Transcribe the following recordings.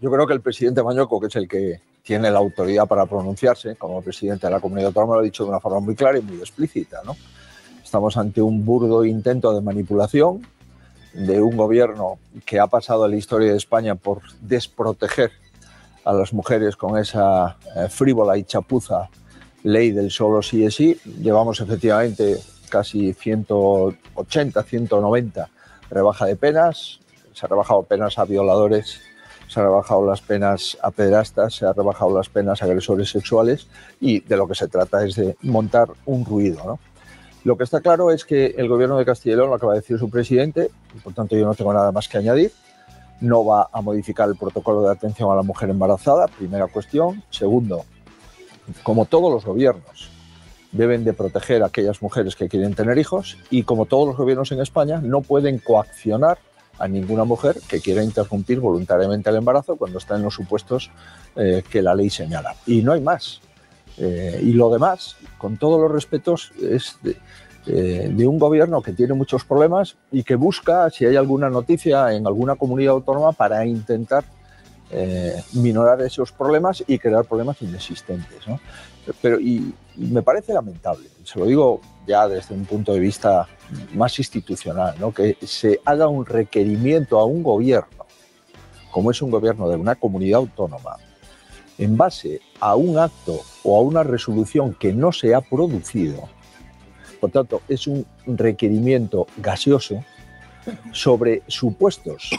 yo creo que el presidente Mañoco, que es el que tiene la autoridad para pronunciarse como presidente de la comunidad autónoma, lo ha dicho de una forma muy clara y muy explícita. ¿no? Estamos ante un burdo intento de manipulación de un gobierno que ha pasado a la historia de España por desproteger a las mujeres con esa eh, frívola y chapuza ley del solo sí es sí. Llevamos efectivamente casi 180, 190 rebaja de penas. Se ha rebajado penas a violadores se han rebajado las penas a pederastas, se han rebajado las penas a agresores sexuales y de lo que se trata es de montar un ruido. Lo que está claro es que el gobierno de Castilla lo acaba de decir su presidente, y por tanto yo no tengo nada más que añadir, no va a modificar el protocolo de atención a la mujer embarazada, primera cuestión. Segundo, como todos los gobiernos, deben de proteger a aquellas mujeres que quieren tener hijos y como todos los gobiernos en España, no pueden coaccionar a ninguna mujer que quiera interrumpir voluntariamente el embarazo cuando está en los supuestos eh, que la ley señala. Y no hay más. Eh, y lo demás, con todos los respetos, es eh, de, un gobierno que tiene muchos problemas y que busca, si hay alguna noticia en alguna comunidad autónoma, para intentar eh, minorar esos problemas y crear problemas inexistentes. Pero, y, me parece lamentable, se lo digo ya desde un punto de vista más institucional, que se haga un requerimiento a un gobierno, como es un gobierno de una comunidad autónoma, en base a un acto o a una resolución que no se ha producido. Por tanto, es un requerimiento gaseoso sobre supuestos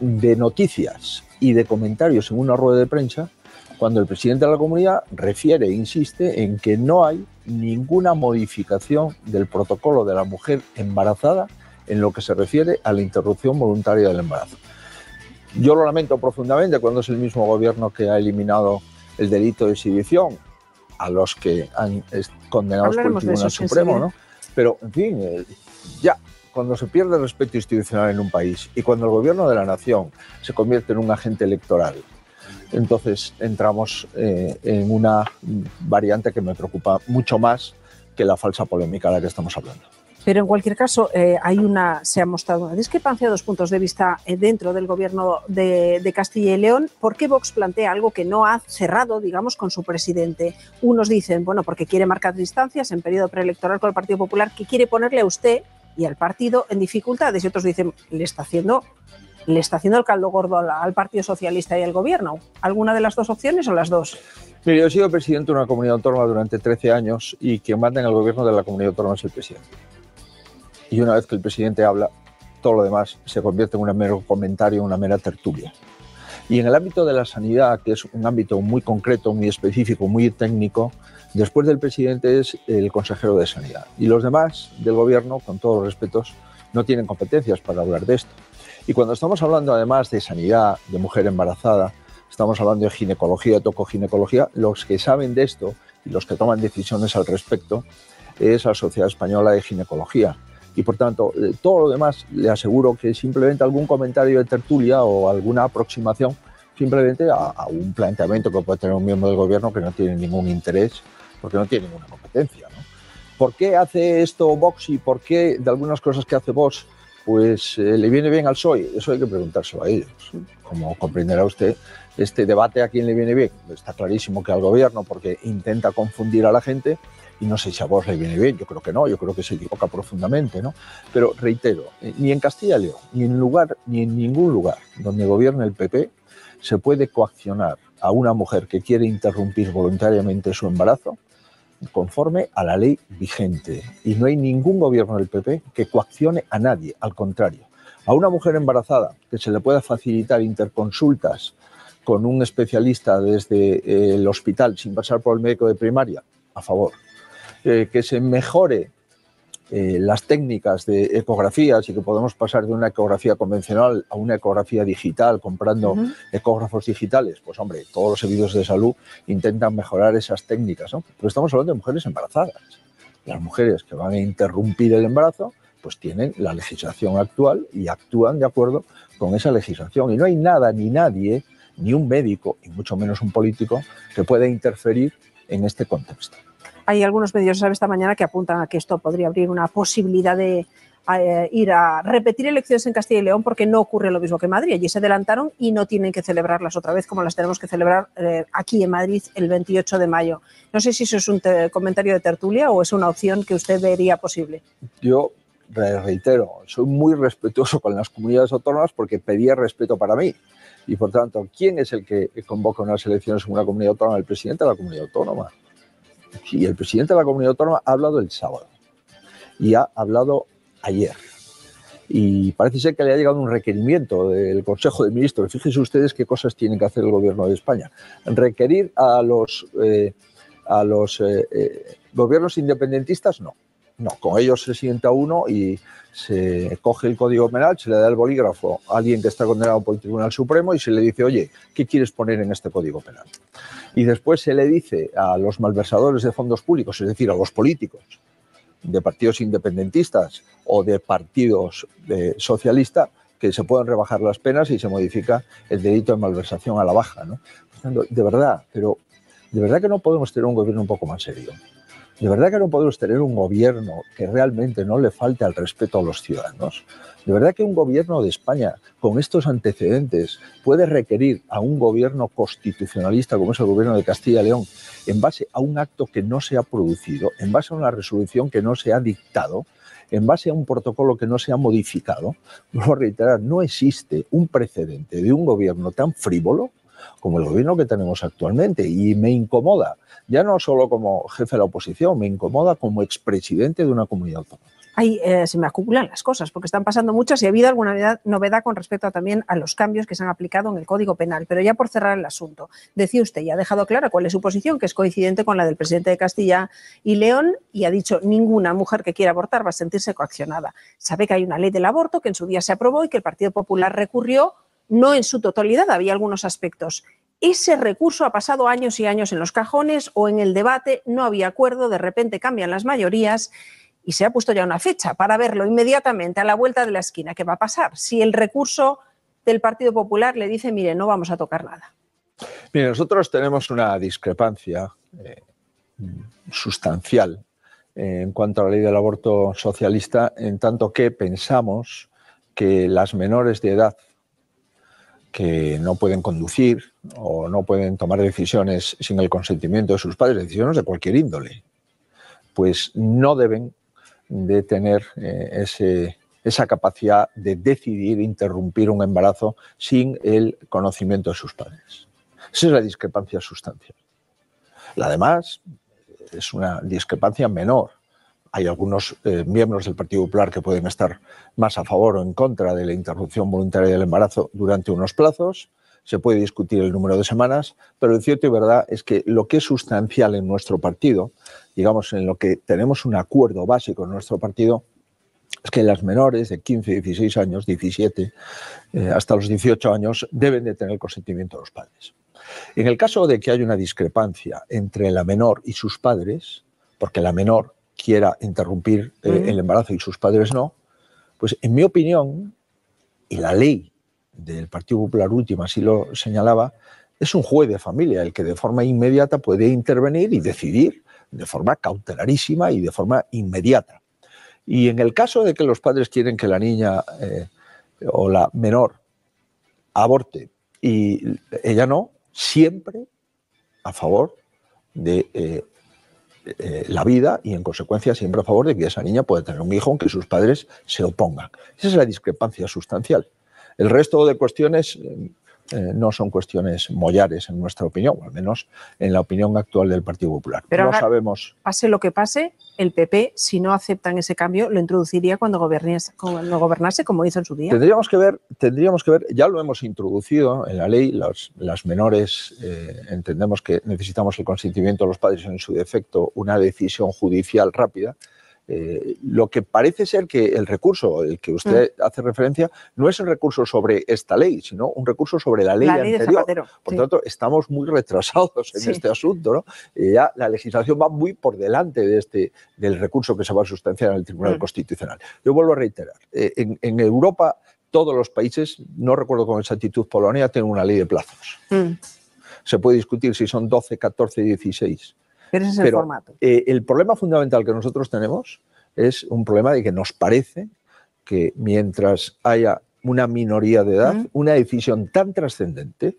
de noticias y de comentarios en una rueda de prensa cuando el presidente de la comunidad refiere e insiste en que no hay ninguna modificación del protocolo de la mujer embarazada en lo que se refiere a la interrupción voluntaria del embarazo. Yo lo lamento profundamente cuando es el mismo gobierno que ha eliminado el delito de exhibición a los que han condenado por el Tribunal Supremo, ¿no? Pero, en fin, eh, ya, cuando se pierde el respeto institucional en un país y cuando el gobierno de la nación se convierte en un agente electoral, entonces entramos eh, en una variante que me preocupa mucho más que la falsa polémica a la que estamos hablando. Pero en cualquier caso, eh, hay una, se ha mostrado una discrepancia, dos puntos de vista eh, dentro del gobierno de, de, Castilla y León. ¿Por qué Vox plantea algo que no ha cerrado, digamos, con su presidente? Unos dicen, bueno, porque quiere marcar distancias en periodo preelectoral con el Partido Popular, que quiere ponerle a usted, y al partido en dificultades. Y otros dicen, le está haciendo, le está haciendo el caldo gordo al, Partido Socialista y al Gobierno. ¿Alguna de las dos opciones o las dos? Mire, yo he sido presidente de una comunidad autónoma durante 13 años y quien manda en el gobierno de la comunidad autónoma es el presidente. Y una vez que el presidente habla, todo lo demás se convierte en un mero comentario, una mera tertulia. Y en el ámbito de la sanidad, que es un ámbito muy concreto, muy específico, muy técnico, Después del presidente es el consejero de Sanidad. Y los demás del gobierno, con todos los respetos, no tienen competencias para hablar de esto. Y cuando estamos hablando además de sanidad, de mujer embarazada, estamos hablando de ginecología, tocoginecología, los que saben de esto y los que toman decisiones al respecto es la Sociedad Española de Ginecología. Y por tanto, eh, todo lo demás le aseguro que simplemente algún comentario de tertulia o alguna aproximación simplemente a, a un planteamiento que puede tener un miembro del gobierno que no tiene ningún interés porque no tiene ninguna competencia. ¿no? ¿Por qué hace esto Vox y por qué de algunas cosas que hace Vox pues eh, le viene bien al PSOE? Eso hay que preguntárselo a ellos. Como comprenderá usted, este debate a quién le viene bien. Está clarísimo que al gobierno, porque intenta confundir a la gente, y no sé si a Vox le viene bien, yo creo que no, yo creo que se equivoca profundamente, ¿no? Pero reitero, eh, ni en Castilla y León, ni en lugar, ni en ningún lugar donde gobierne el PP se puede coaccionar a una mujer que quiere interrumpir voluntariamente su embarazo conforme a la ley vigente. Y no hay ningún gobierno del PP que coaccione a nadie, al contrario. A una mujer embarazada que se le pueda facilitar interconsultas con un especialista desde eh, el hospital sin pasar por el médico de primaria, a favor. Eh, que se mejore eh, las técnicas de ecografías y que podemos pasar de una ecografía convencional a una ecografía digital comprando ecógrafos digitales, pues hombre, todos los servicios de salud intentan mejorar esas técnicas, ¿no? Pero estamos hablando de mujeres embarazadas. Las mujeres que van a interrumpir el embarazo, pues tienen la legislación actual y actúan de acuerdo con esa legislación. Y no hay nada ni nadie, ni un médico, y mucho menos un político, que pueda interferir en este contexto hay algunos medios, sabe, esta mañana que apuntan a que esto podría abrir una posibilidad de eh, ir a repetir elecciones en Castilla y León porque no ocurre lo mismo que en Madrid. Allí se adelantaron y no tienen que celebrarlas otra vez como las tenemos que celebrar eh, aquí en Madrid el 28 de mayo. No sé si eso es un comentario de tertulia o es una opción que usted vería posible. Yo reitero, soy muy respetuoso con las comunidades autónomas porque pedía respeto para mí. Y por tanto, ¿quién es el que convoca unas elecciones en una comunidad autónoma? El presidente de la comunidad autónoma. Y el presidente de la comunidad autónoma ha hablado el sábado y ha hablado ayer. Y parece ser que le ha llegado un requerimiento del Consejo de Ministros. Fíjense ustedes qué cosas tienen que hacer el gobierno de España. Requerir a los, eh, a los eh, eh, gobiernos independentistas, no no, con ellos se sienta uno y se coge el código penal, se le da el bolígrafo a alguien que está condenado por el Tribunal Supremo y se le dice, oye, ¿qué quieres poner en este código penal? Y después se le dice a los malversadores de fondos públicos, es decir, a los políticos de partidos independentistas o de partidos eh, socialistas, que se puedan rebajar las penas y se modifica el delito de malversación a la baja. ¿no? De verdad, pero de verdad que no podemos tener un gobierno un poco más serio. De verdad que no podemos tener un gobierno que realmente no le falte al respeto a los ciudadanos. De verdad que un gobierno de España con estos antecedentes puede requerir a un gobierno constitucionalista como es el gobierno de Castilla y León en base a un acto que no se ha producido, en base a una resolución que no se ha dictado, en base a un protocolo que no se ha modificado, vuelvo a reiterar, no existe un precedente de un gobierno tan frívolo como el gobierno que tenemos actualmente. Y me incomoda, ya no solo como jefe de la oposición, me incomoda como expresidente de una comunidad autónoma. Ahí eh, se me acumulan las cosas, porque están pasando muchas y ha habido alguna novedad con respecto también a los cambios que se han aplicado en el Código Penal. Pero ya por cerrar el asunto, decía usted y ha dejado clara cuál es su posición, que es coincidente con la del presidente de Castilla y León, y ha dicho ninguna mujer que quiera abortar va a sentirse coaccionada. Sabe que hay una ley del aborto que en su día se aprobó y que el Partido Popular recurrió no en su totalidad, había algunos aspectos. Ese recurso ha pasado años y años en los cajones o en el debate, no había acuerdo, de repente cambian las mayorías y se ha puesto ya una fecha para verlo inmediatamente a la vuelta de la esquina qué va a pasar si el recurso del Partido Popular le dice, mire, no vamos a tocar nada. Mire, nosotros tenemos una discrepancia eh, sustancial eh, en cuanto a la ley del aborto socialista, en tanto que pensamos que las menores de edad que no pueden conducir o no pueden tomar decisiones sin el consentimiento de sus padres, decisiones de cualquier índole, pues no deben de tener eh, esa capacidad de decidir e interrumpir un embarazo sin el conocimiento de sus padres. Esa es la discrepancia sustancial. La demás es una discrepancia menor, hay algunos eh, miembros del Partido Popular que pueden estar más a favor o en contra de la interrupción voluntaria del embarazo durante unos plazos. Se puede discutir el número de semanas, pero el cierto y verdad es que lo que es sustancial en nuestro partido, digamos, en lo que tenemos un acuerdo básico en nuestro partido, es que las menores de 15, 16 años, 17, eh, hasta los 18 años, deben de tener el consentimiento de los padres. En el caso de que haya una discrepancia entre la menor y sus padres, porque la menor quiera interrumpir eh, el embarazo y sus padres no, pues en mi opinión, y la ley del Partido Popular última así lo señalaba, es un juez de familia el que de forma inmediata puede intervenir y decidir de forma cautelarísima y de forma inmediata. Y en el caso de que los padres quieren que la niña eh, o la menor aborte y ella no, siempre a favor de eh, eh, la vida y en consecuencia siempre a favor de que esa niña pueda tener un hijo aunque sus padres se opongan. Esa es la discrepancia sustancial. El resto de cuestiones eh, eh, no son cuestiones mollares en nuestra opinión, o al menos en la opinión actual del Partido Popular. Pero sabemos. Pase lo que pase, el PP, si no aceptan ese cambio, lo introduciría cuando, gobernase, como hizo en su día. Tendríamos que ver, tendríamos que ver ya lo hemos introducido en la ley, las, menores eh, entendemos que necesitamos el consentimiento de los padres en su defecto, una decisión judicial rápida. Eh, lo que parece ser que el recurso al que usted mm. hace referencia no es un recurso sobre esta ley, sino un recurso sobre la ley, anterior. por lo tanto, estamos muy retrasados en este asunto. ¿no? Eh, ya la legislación va muy por delante de este, del recurso que se va a sustanciar en el Tribunal mm. Constitucional. Yo vuelvo a reiterar, eh, en, Europa todos los países, no recuerdo con exactitud Polonia, tienen una ley de plazos. Mm. Se puede discutir si son 12, 14, 16 pero ese es el formato. Eh, el problema fundamental que nosotros tenemos es un problema de que nos parece que mientras haya una minoría de edad, una decisión tan trascendente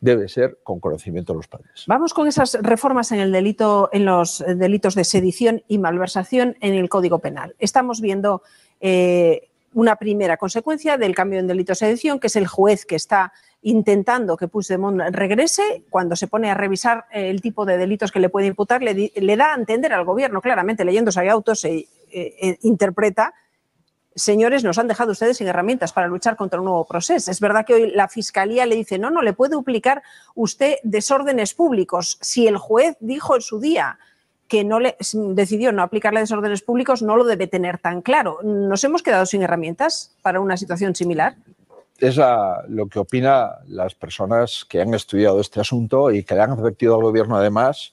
debe ser con conocimiento de los padres. Vamos con esas reformas en el delito, en los delitos de sedición y malversación en el Código Penal. Estamos viendo eh, una primera consecuencia del cambio en delitos de sedición, que es el juez que está intentando que Puigdemont regrese, cuando se pone a revisar eh, el tipo de delitos que le puede imputar, le, da a entender al gobierno, claramente leyendo ese autos, se eh, eh, interpreta, señores, nos han dejado ustedes sin herramientas para luchar contra un nuevo proceso. Es verdad que hoy la Fiscalía le dice, no, no, le puede duplicar usted desórdenes públicos, si el juez dijo en su día que no le, decidió no aplicarle desórdenes públicos no lo debe tener tan claro. ¿Nos hemos quedado sin herramientas para una situación similar? Es lo que opinan las personas que han estudiado este asunto y que le han advertido al gobierno además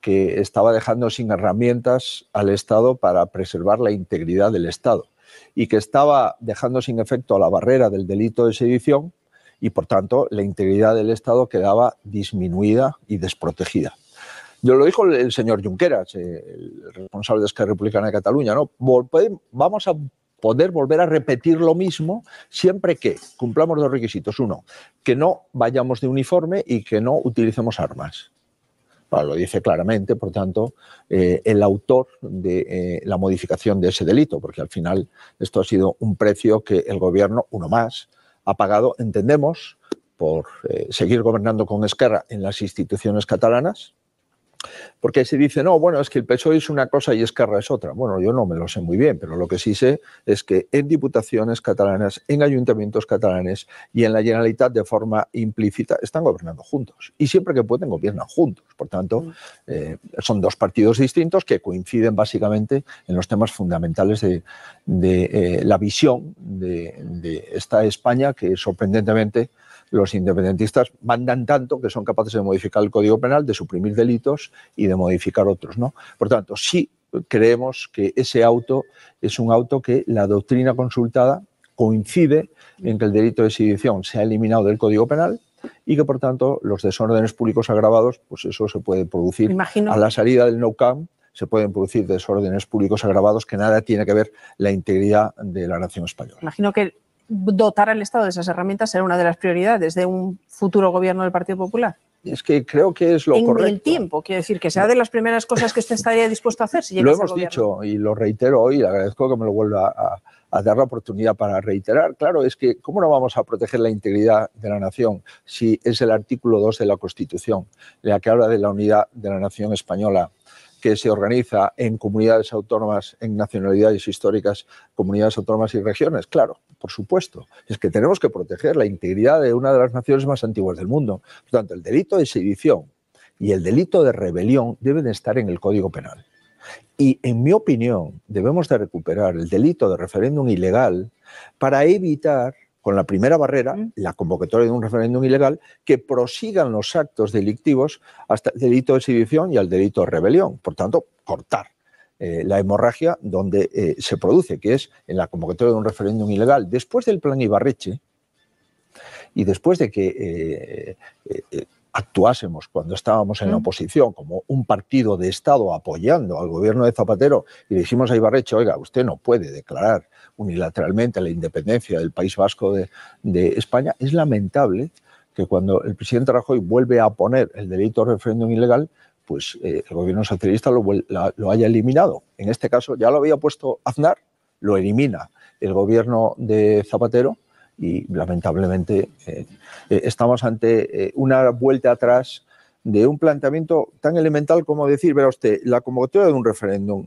que estaba dejando sin herramientas al Estado para preservar la integridad del Estado y que estaba dejando sin efecto la barrera del delito de sedición y, por tanto, la integridad del Estado quedaba disminuida y desprotegida. Yo lo dijo el señor Junqueras, eh, el responsable de Esquerra Republicana de Cataluña, ¿no? Vamos a poder volver a repetir lo mismo siempre que cumplamos dos requisitos. Uno, que no vayamos de uniforme y que no utilicemos armas. lo dice claramente, por tanto, eh, el autor de eh, la modificación de ese delito, porque al final esto ha sido un precio que el gobierno, uno más, ha pagado, entendemos, por seguir gobernando con Esquerra en las instituciones catalanas, porque se dice, no, bueno, es que el PSOE es una cosa y Esquerra es otra. Bueno, yo no me lo sé muy bien, pero lo que sí sé es que en diputaciones catalanas, en ayuntamientos catalanes y en la Generalitat de forma implícita están gobernando juntos. Y siempre que pueden gobiernan juntos. Por tanto, mm. eh, son dos partidos distintos que coinciden básicamente en los temas fundamentales de, eh, la visión de esta España que sorprendentemente los independentistas mandan tanto que son capaces de modificar el Código Penal, de suprimir delitos y de modificar otros. ¿no? Por tanto, sí creemos que ese auto es un auto que la doctrina consultada coincide en que el delito de exhibición se ha eliminado del Código Penal y que, por tanto, los desórdenes públicos agravados, pues eso se puede producir a la salida del no camp se pueden producir desórdenes públicos agravados que nada tiene que ver la integridad de la nación española. Imagino que dotar al Estado de esas herramientas será una de las prioridades de un futuro gobierno del Partido Popular. Es que creo que es lo correcto. En el tiempo, quiero decir, que sea de las primeras cosas que usted estaría dispuesto a hacer. Si lo hemos dicho y lo reitero hoy, le agradezco que me lo vuelva a, dar la oportunidad para reiterar. Claro, es que ¿cómo no vamos a proteger la integridad de la nación si es el artículo 2 de la Constitución, la que habla de la unidad de la nación española? que se organiza en comunidades autónomas, en nacionalidades históricas, comunidades autónomas y regiones. Claro, por supuesto. Es que tenemos que proteger la integridad de una de las naciones más antiguas del mundo. Por tanto, el delito de sedición y el delito de rebelión deben estar en el Código Penal. Y en mi opinión, debemos de recuperar el delito de referéndum ilegal para evitar con la primera barrera, la convocatoria de un referéndum ilegal, que prosigan los actos delictivos hasta el delito de exhibición y al delito de rebelión. Por tanto, cortar eh, la hemorragia donde eh, se produce, que es en la convocatoria de un referéndum ilegal. Después del plan Ibarreche y después de que eh, actuásemos cuando estábamos en la oposición como un partido de Estado apoyando al gobierno de Zapatero y le dijimos a Ibarreche, oiga, usted no puede declarar unilateralmente la independencia del País Vasco de, España, es lamentable que cuando el presidente Rajoy vuelve a poner el delito de referéndum ilegal, pues eh, el gobierno socialista lo, haya eliminado. En este caso ya lo había puesto Aznar, lo elimina el gobierno de Zapatero y lamentablemente eh, eh, estamos ante una vuelta atrás de un planteamiento tan elemental como decir, verá usted, la convocatoria de un referéndum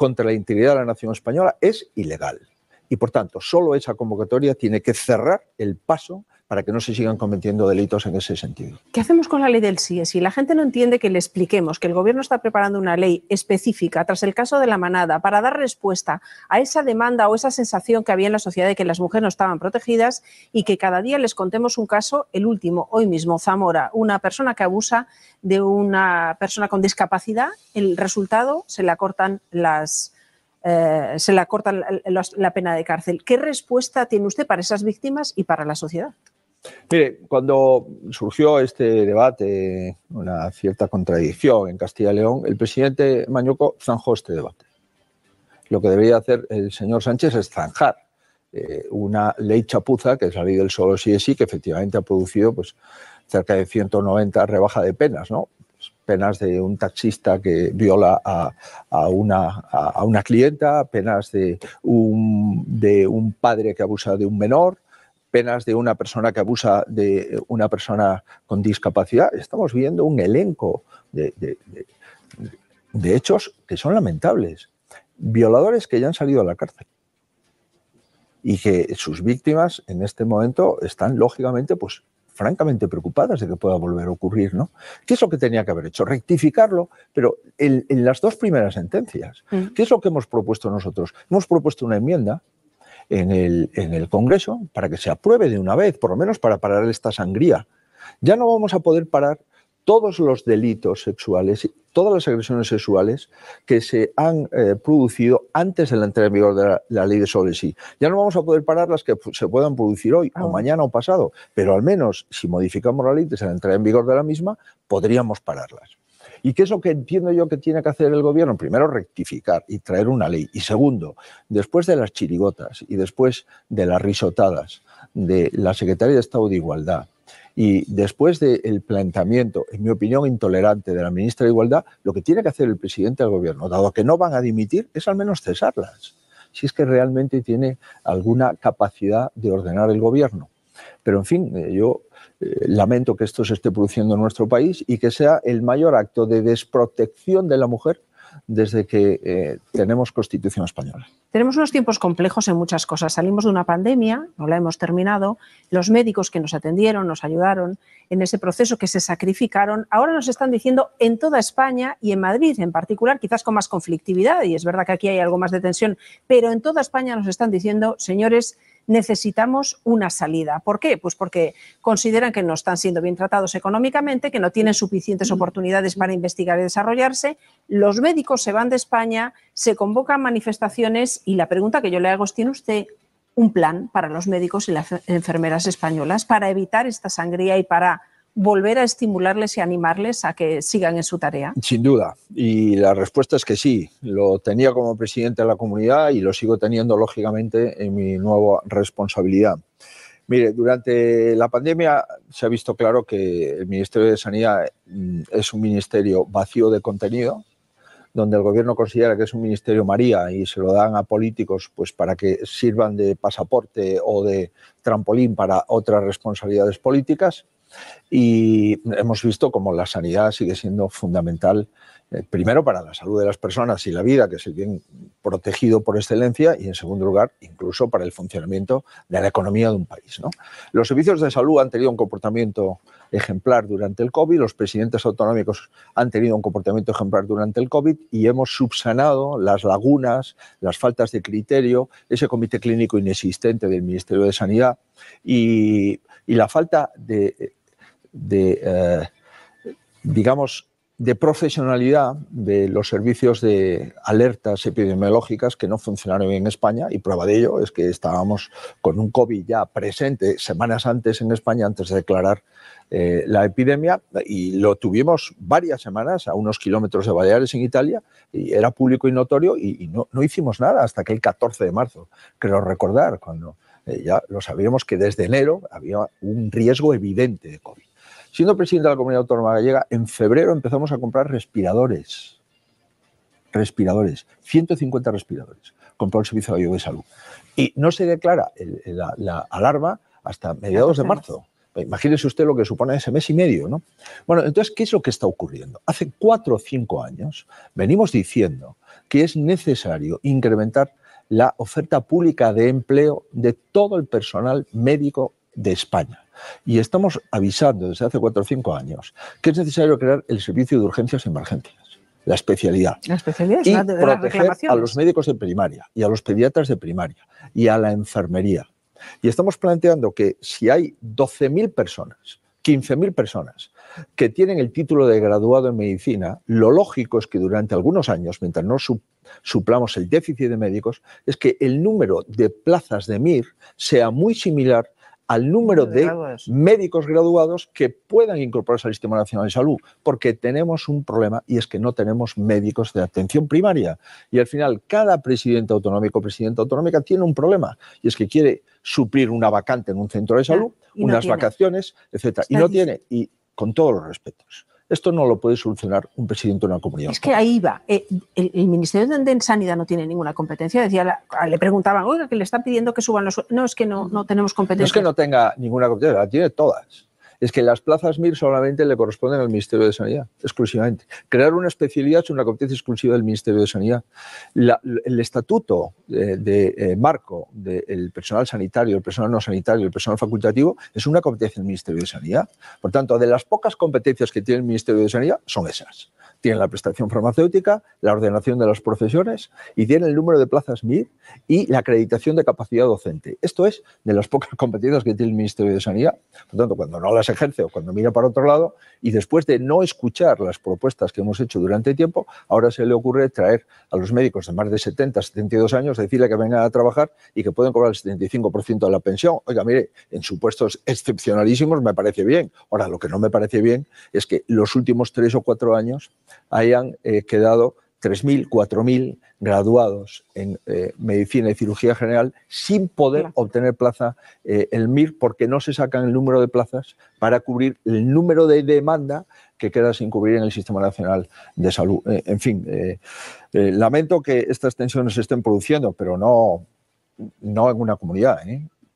contra la integridad de la nación española es ilegal. Y por tanto, solo esa convocatoria tiene que cerrar el paso para que no se sigan cometiendo delitos en ese sentido. ¿Qué hacemos con la ley del SIE? Si la gente no entiende que le expliquemos que el gobierno está preparando una ley específica tras el caso de la manada para dar respuesta a esa demanda o esa sensación que había en la sociedad de que las mujeres no estaban protegidas y que cada día les contemos un caso, el último, hoy mismo, Zamora, una persona que abusa de una persona con discapacidad, el resultado se le acortan las, eh, se le acorta la, pena de cárcel. ¿Qué respuesta tiene usted para esas víctimas y para la sociedad? Mire, cuando surgió este debate, una cierta contradicción en Castilla y León, el presidente Mañuco zanjó este debate. Lo que debería hacer el señor Sánchez es zanjar eh, una ley chapuza, que es salido del solo sí es sí, que efectivamente ha producido pues, cerca de 190 rebajas de penas, ¿no? penas de un taxista que viola a, una, clienta, penas de un, de un padre que abusa de un menor, penas de una persona que abusa de eh, una persona con discapacidad. Estamos viendo un elenco de, hechos que son lamentables. Violadores que ya han salido a la cárcel y que sus víctimas en este momento están lógicamente pues francamente preocupadas de que pueda volver a ocurrir, ¿no? ¿Qué es lo que tenía que haber hecho? Rectificarlo, pero en las dos primeras sentencias. Mm. ¿Qué es lo que hemos propuesto nosotros? Hemos propuesto una enmienda en el, Congreso para que se apruebe de una vez, por lo menos para parar esta sangría. Ya no vamos a poder parar todos los delitos sexuales, todas las agresiones sexuales que se han eh, producido antes de la entrada en vigor de la, ley de Solesí. Ya no vamos a poder parar las que se puedan producir hoy, o ah. mañana o pasado, pero al menos si modificamos la ley de la entrada en vigor de la misma, podríamos pararlas. ¿Y qué es lo que entiendo yo que tiene que hacer el gobierno? Primero, rectificar y traer una ley. Y segundo, después de las chirigotas y después de las risotadas de la secretaria de Estado de Igualdad, y después del planteamiento, en mi opinión, intolerante de la ministra de Igualdad, lo que tiene que hacer el presidente del gobierno, dado que no van a dimitir, es al menos cesarlas, si es que realmente tiene alguna capacidad de ordenar el gobierno. Pero, en fin, eh, yo eh, lamento que esto se esté produciendo en nuestro país y que sea el mayor acto de desprotección de la mujer desde que eh, tenemos Constitución española. Tenemos unos tiempos complejos en muchas cosas. Salimos de una pandemia, no la hemos terminado, los médicos que nos atendieron, nos ayudaron en ese proceso, que se sacrificaron, ahora nos están diciendo en toda España y en Madrid en particular, quizás con más conflictividad, y es verdad que aquí hay algo más de tensión, pero en toda España nos están diciendo, señores, necesitamos una salida. ¿Por qué? Pues porque consideran que no están siendo bien tratados económicamente, que no tienen suficientes oportunidades para investigar y desarrollarse. Los médicos se van de España, se convocan manifestaciones y la pregunta que yo le hago es, ¿tiene usted un plan para los médicos y las enfermeras españolas para evitar esta sangría y para volver a estimularles y animarles a que sigan en su tarea? Sin duda, y la respuesta es que sí. Lo tenía como presidente de la comunidad y lo sigo teniendo, lógicamente, en mi nueva responsabilidad. Mire, durante la pandemia se ha visto claro que el Ministerio de Sanidad mm, es un ministerio vacío de contenido, donde el gobierno considera que es un ministerio María y se lo dan a políticos pues para que sirvan de pasaporte o de trampolín para otras responsabilidades políticas. Y hemos visto cómo la sanidad sigue siendo fundamental, eh, primero para la salud de las personas y la vida, que se protegido por excelencia, y en segundo lugar, incluso para el funcionamiento de la economía de un país. Los servicios de salud han tenido un comportamiento ejemplar durante el COVID, los presidentes autonómicos han tenido un comportamiento ejemplar durante el COVID y hemos subsanado las lagunas, las faltas de criterio, ese comité clínico inexistente del Ministerio de Sanidad y la falta de de, eh, digamos, de profesionalidad de los servicios de alertas epidemiológicas que no funcionaron en España y prueba de ello es que estábamos con un COVID ya presente semanas antes en España, antes de declarar eh, la epidemia y lo tuvimos varias semanas a unos kilómetros de Baleares en Italia y era público y notorio y, no, hicimos nada hasta que el 14 de marzo, creo recordar, cuando eh, ya lo sabíamos que desde enero había un riesgo evidente de COVID. Siendo presidente de la Comunidad Autónoma Gallega, en febrero empezamos a comprar respiradores. Respiradores, 150 respiradores, compró el Servicio de Salud. Y no se declara la, la, alarma hasta mediados de marzo. Imagínese usted lo que supone ese mes y medio, ¿no? Bueno, entonces, ¿qué es lo que está ocurriendo? Hace cuatro o cinco años venimos diciendo que es necesario incrementar la oferta pública de empleo de todo el personal médico de España. Y estamos avisando desde hace cuatro o cinco años que es necesario crear el servicio de urgencias emergentes, emergencias, la especialidad. La especialidad y de proteger a los médicos de primaria y a los pediatras de primaria y a la enfermería. Y estamos planteando que si hay 12.000 personas, 15.000 personas que tienen el título de graduado en medicina, lo lógico es que durante algunos años, mientras no suplamos el déficit de médicos, es que el número de plazas de MIR sea muy similar al número de médicos graduados que puedan incorporarse al Sistema Nacional de Salud, porque tenemos un problema y es que no tenemos médicos de atención primaria. Y al final, cada presidente autonómico o presidenta autonómica tiene un problema y es que quiere suplir una vacante en un centro de salud, unas vacaciones, etcétera, y no tiene. Y con todos los respetos. Esto no lo puede solucionar un presidente de una comunidad. Es que ahí va. Eh, el, Ministerio de Sanidad no tiene ninguna competencia. Decía, le preguntaban, oiga, que le están pidiendo que suban los... No, es que no, no tenemos competencia. No es que no tenga ninguna competencia, la tiene todas es que las plazas MIR solamente le corresponden al Ministerio de Sanidad, exclusivamente. Crear una especialidad es una competencia exclusiva del Ministerio de Sanidad. el estatuto eh, de, eh, marco del personal sanitario, el personal no sanitario, el personal facultativo, es una competencia del Ministerio de Sanidad. Por tanto, de las pocas competencias que tiene el Ministerio de Sanidad son esas. tiene la prestación farmacéutica, la ordenación de las profesiones y tiene el número de plazas MIR y la acreditación de capacidad docente. Esto es de las pocas competencias que tiene el Ministerio de Sanidad. Por tanto, cuando no las ejerce o cuando mira para otro lado, y después de no escuchar las propuestas que hemos hecho durante tiempo, ahora se le ocurre traer a los médicos de más de 70, 72 años, decirle que vengan a trabajar y que pueden cobrar el 75% de la pensión. Oiga, mire, en supuestos excepcionalísimos me parece bien. Ahora, lo que no me parece bien es que los últimos tres o cuatro años hayan eh, quedado 3.000, 4.000 graduados en eh, medicina y cirugía general sin poder obtener plaza en eh, el MIR porque no se sacan el número de plazas para cubrir el número de demanda que queda sin cubrir en el Sistema Nacional de Salud. Eh, en fin, lamento que estas tensiones se estén produciendo, pero no, no en una comunidad.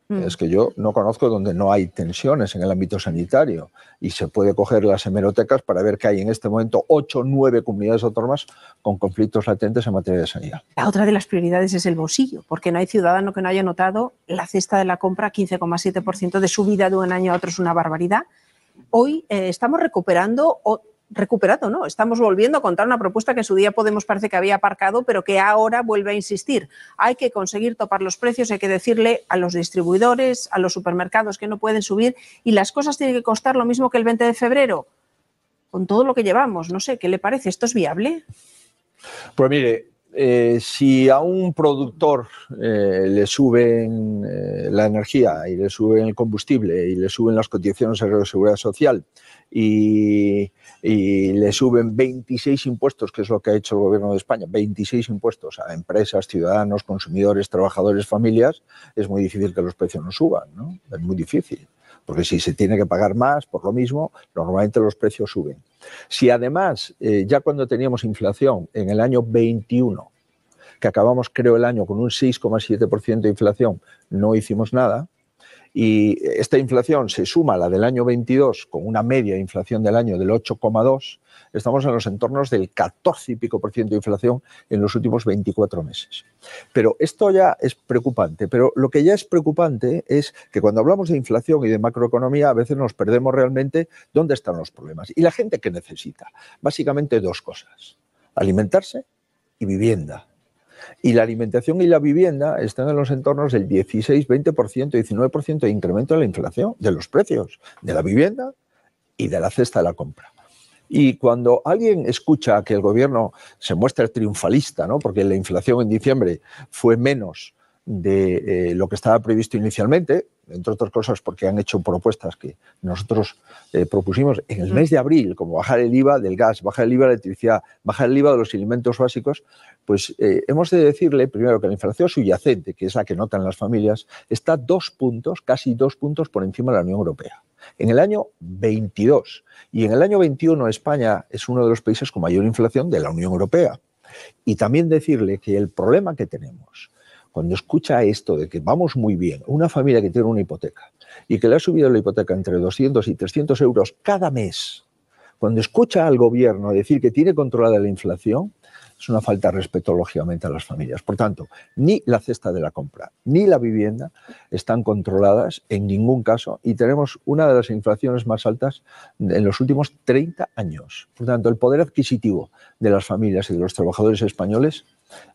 Mm. Es que yo no conozco donde no hay tensiones en el ámbito sanitario y se puede coger las hemerotecas para ver que hay en este momento ocho o nueve comunidades autónomas con conflictos latentes en materia de sanidad. La otra de las prioridades es el bolsillo, porque no hay ciudadano que no haya notado la cesta de la compra 15,7% de subida de un año a otro es una barbaridad. Hoy eh, estamos recuperando recuperado, ¿no? Estamos volviendo a contar una propuesta que en su día Podemos parece que había aparcado, pero que ahora vuelve a insistir. Hay que conseguir topar los precios, hay que decirle a los distribuidores, a los supermercados que no pueden subir y las cosas tienen que costar lo mismo que el 20 de febrero. Con todo lo que llevamos, no sé, ¿qué le parece? ¿Esto es viable? Pues mire, eh, si a un productor eh, le suben eh, la energía y le suben el combustible y le suben las cotizaciones de seguridad social y, le suben 26 impuestos, que es lo que ha hecho el gobierno de España, 26 impuestos a empresas, ciudadanos, consumidores, trabajadores, familias, es muy difícil que los precios no suban, ¿no? Es muy difícil. Porque si se tiene que pagar más por lo mismo, normalmente los precios suben. Si además, eh, ya cuando teníamos inflación en el año 21, que acabamos creo el año con un 6,7% de inflación, no hicimos nada, y esta inflación se suma a la del año 22 con una media inflación del año del 8,2. Estamos en los entornos del 14 y pico por ciento de inflación en los últimos 24 meses. Pero esto ya es preocupante. Pero lo que ya es preocupante es que cuando hablamos de inflación y de macroeconomía, a veces nos perdemos realmente dónde están los problemas. Y la gente que necesita, básicamente dos cosas, alimentarse y vivienda y la alimentación y la vivienda están en los entornos del 16, 20%, 19% de incremento de la inflación, de los precios de la vivienda y de la cesta de la compra. Y cuando alguien escucha que el gobierno se muestra triunfalista, ¿no? porque la inflación en diciembre fue menos de eh, lo que estaba previsto inicialmente, entre otras cosas porque han hecho propuestas que nosotros eh, propusimos en el mes de abril, como bajar el IVA del gas, bajar el IVA de la electricidad, bajar el IVA de los alimentos básicos, pues eh, hemos de decirle primero que la inflación subyacente, que es la que notan las familias, está dos puntos, casi dos puntos por encima de la Unión Europea. En el año 22 y en el año 21 España es uno de los países con mayor inflación de la Unión Europea. Y también decirle que el problema que tenemos cuando escucha esto de que vamos muy bien, una familia que tiene una hipoteca y que le ha subido la hipoteca entre 200 y 300 euros cada mes, cuando escucha al gobierno decir que tiene controlada la inflación, es una falta de respeto, lógicamente, a las familias. Por tanto, ni la cesta de la compra ni la vivienda están controladas en ningún caso y tenemos una de las inflaciones más altas en los últimos 30 años. Por tanto, el poder adquisitivo de las familias y de los trabajadores españoles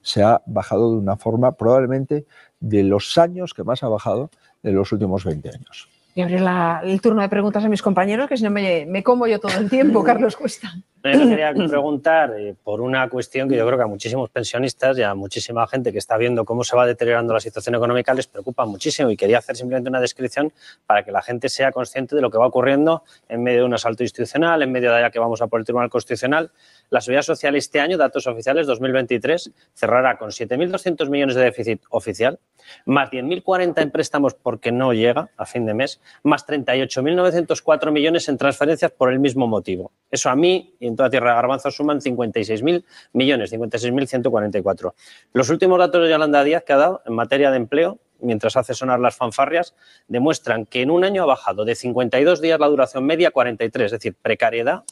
se ha bajado de una forma probablemente de los años que más ha bajado en los últimos 20 años. Y abrir el turno de preguntas a mis compañeros, que si no me, me como yo todo el tiempo, Carlos Cuesta. Yo quería preguntar eh, por una cuestión que yo creo que a muchísimos pensionistas y a muchísima gente que está viendo cómo se va deteriorando la situación económica les preocupa muchísimo y quería hacer simplemente una descripción para que la gente sea consciente de lo que va ocurriendo en medio de un asalto institucional, en medio de allá que vamos a por el Tribunal Constitucional. La Seguridad Social este año, datos oficiales 2023, cerrará con 7.200 millones de déficit oficial, más 10.040 en préstamos porque no llega a fin de mes, más 38.904 millones en transferencias por el mismo motivo. Eso a mí en toda tierra de garbanzos suman 56.000 millones, 56.144. Los últimos datos de Yolanda Díaz que ha dado en materia de empleo, mientras hace sonar las fanfarrias, demuestran que en un año ha bajado de 52 días la duración media a 43, es decir, precariedad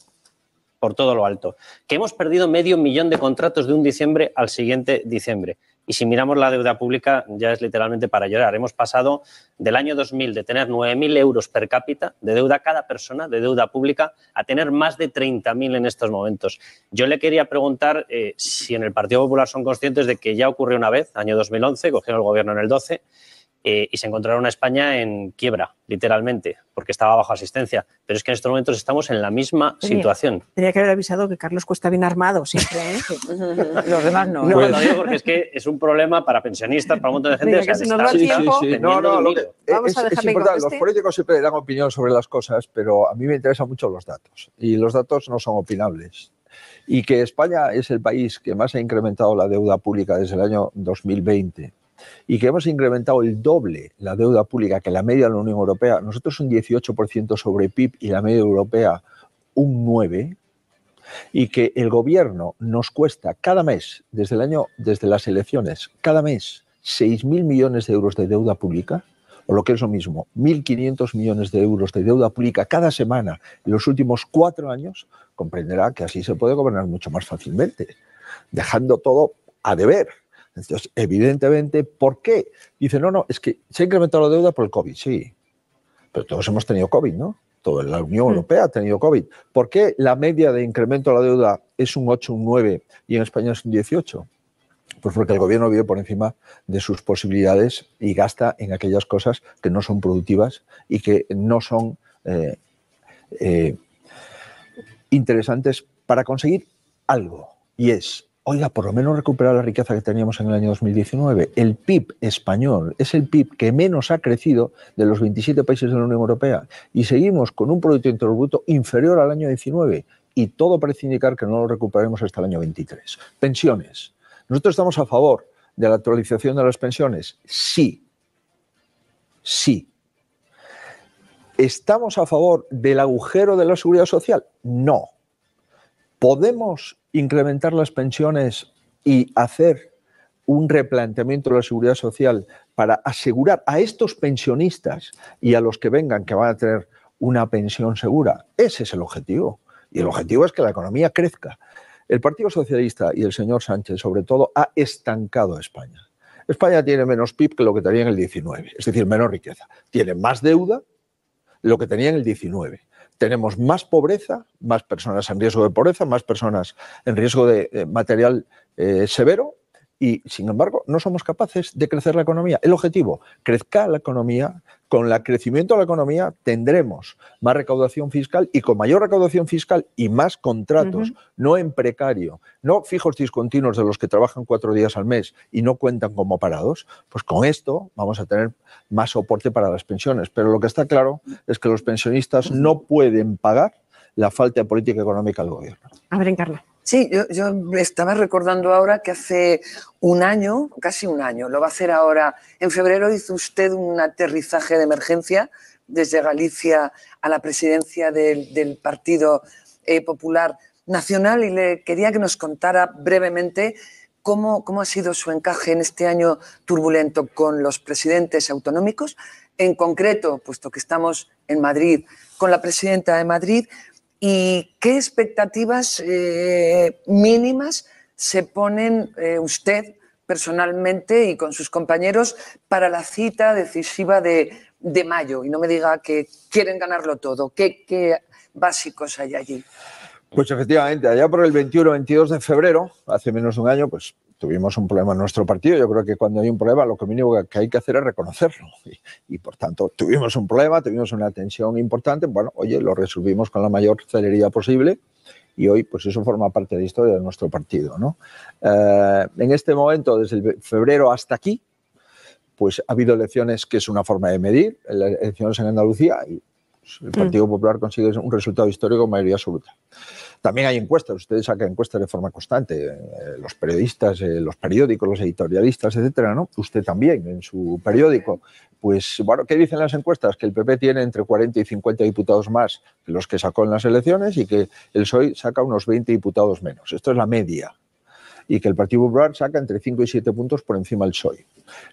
por todo lo alto, que hemos perdido medio millón de contratos de un diciembre al siguiente diciembre. Y si miramos la deuda pública, ya es literalmente para llorar. Hemos pasado del año 2000 de tener 9.000 euros per cápita de deuda cada persona, de deuda pública, a tener más de 30.000 en estos momentos. Yo le quería preguntar eh, si en el Partido Popular son conscientes de que ya ocurrió una vez, año 2011, cogieron el gobierno en el 12, eh, y se encontraron a España en quiebra, literalmente, porque estaba bajo asistencia. Pero es que en estos momentos estamos en la misma situación. Tenía que haber avisado que Carlos Cuesta bien armado siempre. ¿eh? Los demás no. ¿eh? No, no, pues- porque es que es un problema para pensionistas, para un montón de gente. no, no, es, importante. Los este. políticos siempre dan opinión sobre las cosas, pero a mí me interesan mucho los datos. Y los datos no son opinables y que España es el país que más ha incrementado la deuda pública desde el año 2020 y que hemos incrementado el doble la deuda pública que la media de la Unión Europea, nosotros un 18% sobre PIB y la media europea un 9%, y que el gobierno nos cuesta cada mes, desde el año, desde las elecciones, cada mes 6.000 millones de euros de deuda pública, o lo que es lo mismo, 1.500 millones de euros de deuda pública cada semana en los últimos cuatro años, comprenderá que así se puede gobernar mucho más fácilmente, dejando todo a deber. Entonces, evidentemente, ¿por qué? Dice, no, no, es que se ha incrementado la deuda por el COVID, sí. Pero todos hemos tenido COVID, ¿no? Toda la Unión mm. Europea ha tenido COVID. ¿Por qué la media de incremento de la deuda es un 8, un 9 y en España es un 18? Pues porque el gobierno vive por encima de sus posibilidades y gasta en aquellas cosas que no son productivas y que no son eh, eh, interesantes para conseguir algo. Y es oiga, por lo menos recuperar la riqueza que teníamos en el año 2019. El PIB español es el PIB que menos ha crecido de los 27 países de la Unión Europea y seguimos con un Producto Interior Bruto inferior al año 19 y todo parece indicar que no lo recuperaremos hasta el año 23. Pensiones. ¿Nosotros estamos a favor de la actualización de las pensiones? Sí. Sí. ¿Estamos a favor del agujero de la seguridad social? No ¿Podemos incrementar las pensiones y hacer un replanteamiento de la seguridad social para asegurar a estos pensionistas y a los que vengan que van a tener una pensión segura? Ese es el objetivo. Y el objetivo es que la economía crezca. El Partido Socialista y el señor Sánchez, sobre todo, ha estancado a España. España tiene menos PIB que lo que tenía en el 19, es decir, menos riqueza. Tiene más deuda lo que tenía en el 19 tenemos más pobreza, más personas en riesgo de pobreza, más personas en riesgo de eh, material eh, severo y, sin embargo, no somos capaces de crecer la economía. El objetivo, crezca la economía, con el crecimiento de la economía tendremos más recaudación fiscal y con mayor recaudación fiscal y más contratos, no en precario, no fijos discontinuos de los que trabajan cuatro días al mes y no cuentan como parados, pues con esto vamos a tener más soporte para las pensiones. Pero lo que está claro es que los pensionistas no pueden pagar la falta de política económica del gobierno. A ver, Sí, yo, estaba recordando ahora que hace un año, casi un año, lo va a hacer ahora. En febrero hizo usted un aterrizaje de emergencia desde Galicia a la presidencia del, Partido eh, Popular Nacional y le quería que nos contara brevemente cómo, cómo ha sido su encaje en este año turbulento con los presidentes autonómicos, en concreto, puesto que estamos en Madrid, con la presidenta de Madrid ¿Y qué expectativas eh, mínimas se ponen eh, usted personalmente y con sus compañeros para la cita decisiva de, mayo? Y no me diga que quieren ganarlo todo. ¿Qué, qué básicos hay allí? Pues efectivamente, allá por el 21-22 de febrero, hace menos de un año, pues tuvimos un problema en nuestro partido. Yo creo que cuando hay un problema, lo que mínimo que hay que hacer es reconocerlo. Y, por tanto, tuvimos un problema, tuvimos una tensión importante. Bueno, oye, lo resolvimos con la mayor celeridad posible. Y hoy, pues eso forma parte de la historia de nuestro partido. Eh, en este momento, desde febrero hasta aquí, pues ha habido elecciones que es una forma de medir, elecciones en Andalucía, y pues, el mm. Partido Popular consigue un resultado histórico mayoría absoluta. También hay encuestas, ustedes saca encuestas de forma constante, eh, los periodistas, eh, los periódicos, los editorialistas, etcétera, ¿no? Usted también en su periódico. Pues bueno, ¿qué dicen las encuestas? Que el PP tiene entre 40 y 50 diputados más que los que sacó en las elecciones y que el PSOE saca unos 20 diputados menos. Esto es la media, y que el Partido Popular saca entre 5 y 7 puntos por encima del PSOE.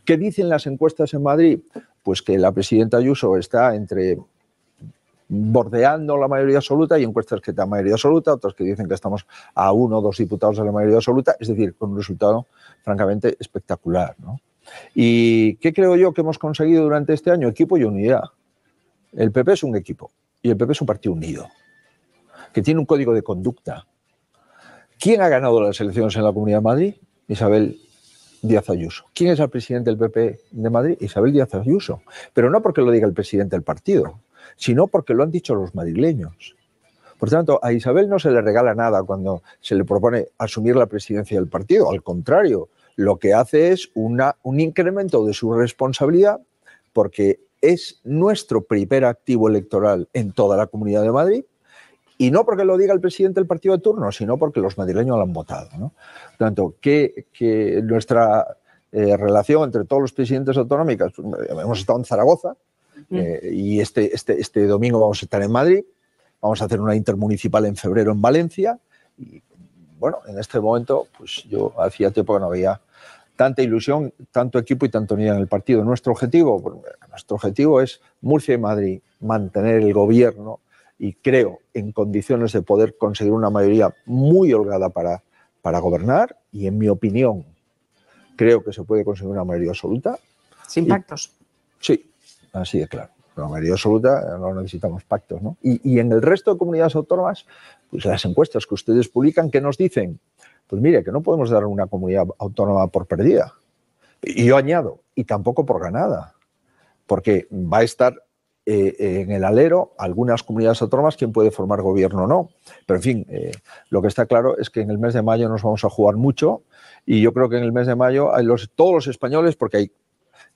¿Qué dicen las encuestas en Madrid? Pues que la presidenta Ayuso está entre bordeando la mayoría absoluta, y encuestas que te dan mayoría absoluta, otras que dicen que estamos a uno o dos diputados de la mayoría absoluta, es decir, con un resultado francamente espectacular. ¿Y qué creo yo que hemos conseguido durante este año? Equipo y unidad. El PP es un equipo y el PP es un partido unido, que tiene un código de conducta. ¿Quién ha ganado las elecciones en la Comunidad de Madrid? Isabel Díaz Ayuso. ¿Quién es el presidente del PP de Madrid? Isabel Díaz Ayuso. Pero no porque lo diga el presidente del partido, sino porque lo han dicho los madrileños. Por tanto, a Isabel no se le regala nada cuando se le propone asumir la presidencia del partido. Al contrario, lo que hace es un incremento de su responsabilidad porque es nuestro primer activo electoral en toda la Comunidad de Madrid y no porque lo diga el presidente del partido de turno, sino porque los madrileños lo han votado. Por tanto, que, nuestra eh, relación entre todos los presidentes autonómicos, pues, hemos estado en Zaragoza, Mm. Eh, y este, este, este, domingo vamos a estar en Madrid, vamos a hacer una intermunicipal en febrero en Valencia. Y bueno, en este momento, pues yo hacía tiempo que no había tanta ilusión, tanto equipo y tanta unidad en el partido. Nuestro objetivo, nuestro objetivo es Murcia y Madrid, mantener el gobierno y creo en condiciones de poder conseguir una mayoría muy holgada para, para gobernar y en mi opinión creo que se puede conseguir una mayoría absoluta. Sin pactos. sí, Así de claro. La mayoría absoluta no necesitamos pactos, ¿no? Y, en el resto de comunidades autónomas, pues las encuestas que ustedes publican, que nos dicen? Pues mire, que no podemos dar una comunidad autónoma por perdida. Y yo añado, y tampoco por ganada, porque va a estar eh, en el alero algunas comunidades autónomas quien puede formar gobierno o no. Pero en fin, eh, lo que está claro es que en el mes de mayo nos vamos a jugar mucho y yo creo que en el mes de mayo hay todos los españoles, porque hay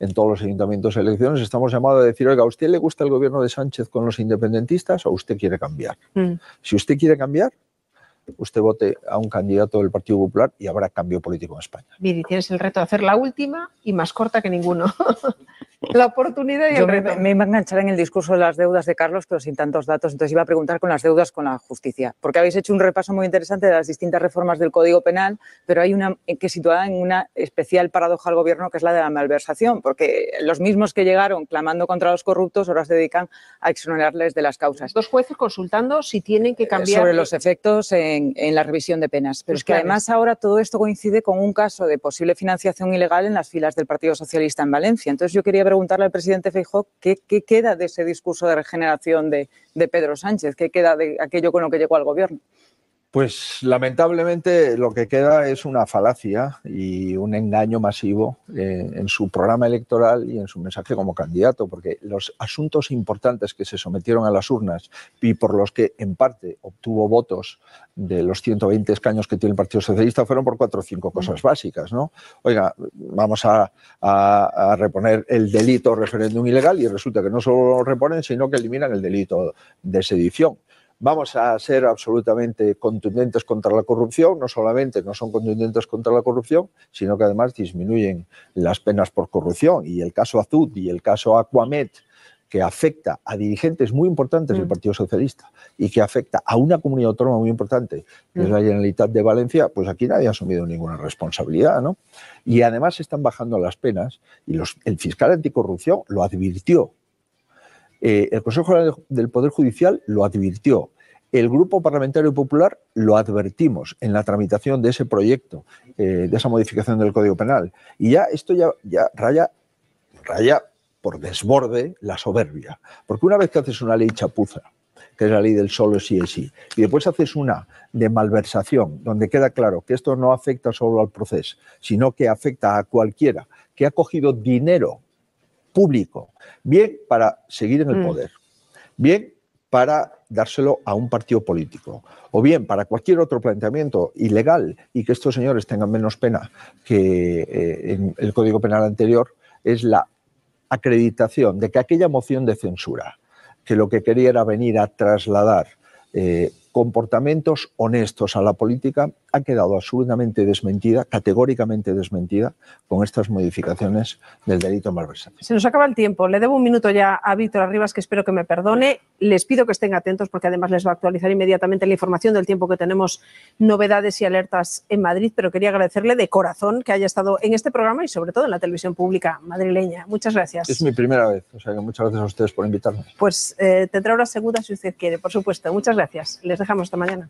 en todos los ayuntamientos de elecciones, estamos llamados a decir, oiga, ¿a usted le gusta el gobierno de Sánchez con los independentistas o usted quiere cambiar? Mm. Si usted quiere cambiar, usted vote a un candidato del Partido Popular y habrá cambio político en España. Viri, tienes el reto de hacer la última y más corta que ninguno. La oportunidad y Me, me, iba a enganchar en el discurso de las deudas de Carlos, pero sin tantos datos, entonces iba a preguntar con las deudas con la justicia, porque habéis hecho un repaso muy interesante de las distintas reformas del Código Penal, pero hay una que situada en una especial paradoja al gobierno, que es la de la malversación, porque los mismos que llegaron clamando contra los corruptos ahora se dedican a exonerarles de las causas. ¿Los jueces consultando si tienen que eh, cambiar. Sobre los efectos en, la revisión de penas. Pero es que además ahora todo esto coincide con un caso de posible financiación ilegal en las filas del Partido Socialista en Valencia. Entonces yo quería preguntarle al presidente Feijóo qué, queda de ese discurso de regeneración de Pedro Sánchez, qué queda de aquello con lo que llegó al gobierno. Pues lamentablemente lo que queda es una falacia y un engaño masivo eh, en su programa electoral y en su mensaje como candidato, porque los asuntos importantes que se sometieron a las urnas y por los que en parte obtuvo votos de los 120 escaños que tiene el Partido Socialista fueron por cuatro o cinco cosas básicas, ¿no? Oiga, vamos a, a reponer el delito referéndum ilegal y resulta que no solo lo reponen, sino que eliminan el delito de sedición Vamos a ser absolutamente contundentes contra la corrupción. No solamente no son contundentes contra la corrupción, sino que además disminuyen las penas por corrupción. Y el caso Azud y el caso Aquamet, que afecta a dirigentes muy importantes del mm. Partido Socialista y que afecta a una comunidad autónoma muy importante, que es mm. la Generalitat de Valencia, pues aquí nadie ha asumido ninguna responsabilidad, ¿no? Y además se están bajando las penas y los, el fiscal anticorrupción lo advirtió eh, el Consejo del Poder Judicial lo advirtió. El Grupo Parlamentario Popular lo advertimos en la tramitación de ese proyecto, eh, de esa modificación del Código Penal. Y ya esto ya, ya raya, raya por desborde la soberbia. Porque una vez que haces una ley chapuza, que es la ley del solo sí es sí. Y después haces una de malversación, donde queda claro que esto no afecta solo al proceso, sino que afecta a cualquiera que ha cogido dinero público, bien para seguir en el mm. poder, bien para dárselo a un partido político, o bien para cualquier otro planteamiento ilegal y que estos señores tengan menos pena que eh, en el Código Penal anterior, es la acreditación de que aquella moción de censura, que lo que quería era venir a trasladar eh, comportamientos honestos a la política, ha quedado absolutamente desmentida, categóricamente desmentida, con estas modificaciones del delito malversación. Se nos acaba el tiempo. Le debo un minuto ya a Víctor Arribas, que espero que me perdone. Les pido que estén atentos porque además les va a actualizar inmediatamente la información del tiempo que tenemos novedades y alertas en Madrid, pero quería agradecerle de corazón que haya estado en este programa y sobre todo en la televisión pública madrileña. Muchas gracias. Es mi primera vez, o sea muchas gracias a ustedes por invitarme. Pues eh, tendrá una segunda si usted quiere, por supuesto. Muchas gracias. Les dejamos hasta mañana.